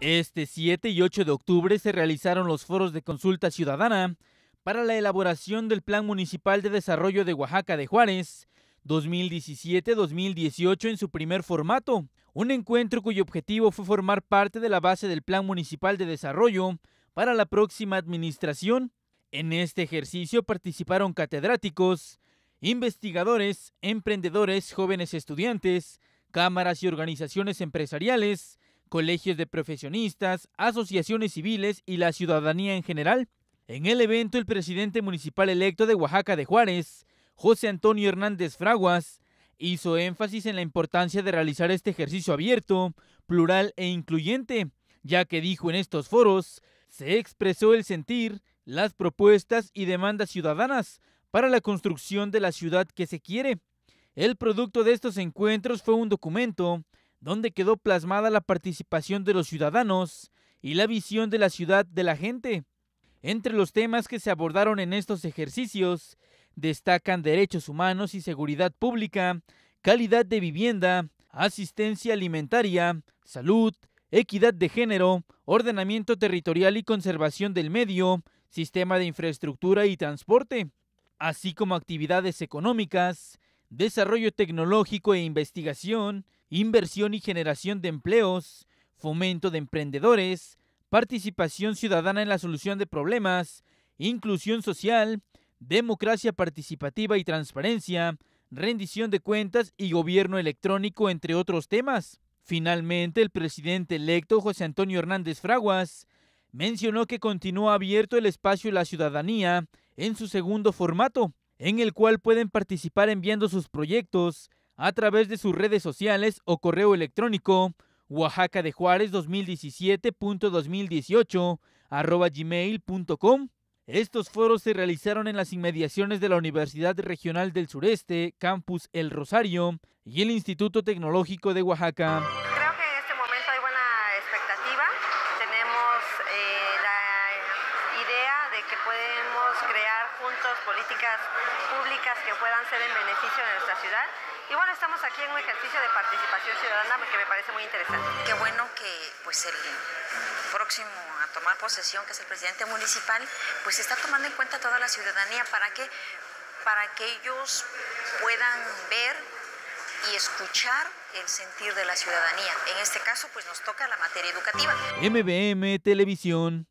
Este 7 y 8 de octubre se realizaron los foros de consulta ciudadana para la elaboración del Plan Municipal de Desarrollo de Oaxaca de Juárez 2017-2018 en su primer formato, un encuentro cuyo objetivo fue formar parte de la base del Plan Municipal de Desarrollo para la próxima administración. En este ejercicio participaron catedráticos, investigadores, emprendedores, jóvenes estudiantes, cámaras y organizaciones empresariales, colegios de profesionistas, asociaciones civiles y la ciudadanía en general. En el evento, el presidente municipal electo de Oaxaca de Juárez, José Antonio Hernández Fraguas, hizo énfasis en la importancia de realizar este ejercicio abierto, plural e incluyente, ya que dijo en estos foros, se expresó el sentir, las propuestas y demandas ciudadanas para la construcción de la ciudad que se quiere. El producto de estos encuentros fue un documento donde quedó plasmada la participación de los ciudadanos y la visión de la ciudad de la gente. Entre los temas que se abordaron en estos ejercicios destacan derechos humanos y seguridad pública, calidad de vivienda, asistencia alimentaria, salud, equidad de género, ordenamiento territorial y conservación del medio, sistema de infraestructura y transporte, así como actividades económicas, desarrollo tecnológico e investigación, inversión y generación de empleos, fomento de emprendedores, participación ciudadana en la solución de problemas, inclusión social, democracia participativa y transparencia, rendición de cuentas y gobierno electrónico, entre otros temas. Finalmente, el presidente electo José Antonio Hernández Fraguas mencionó que continúa abierto el espacio a la ciudadanía en su segundo formato, en el cual pueden participar enviando sus proyectos, a través de sus redes sociales o correo electrónico oaxaca de juárez 2017.2018 gmail.com. Estos foros se realizaron en las inmediaciones de la Universidad Regional del Sureste, Campus El Rosario y el Instituto Tecnológico de Oaxaca. que podemos crear juntos políticas públicas que puedan ser en beneficio de nuestra ciudad. Y bueno, estamos aquí en un ejercicio de participación ciudadana que me parece muy interesante. Qué bueno que pues el próximo a tomar posesión, que es el presidente municipal, pues está tomando en cuenta toda la ciudadanía para que, para que ellos puedan ver y escuchar el sentir de la ciudadanía. En este caso, pues nos toca la materia educativa. MBM Televisión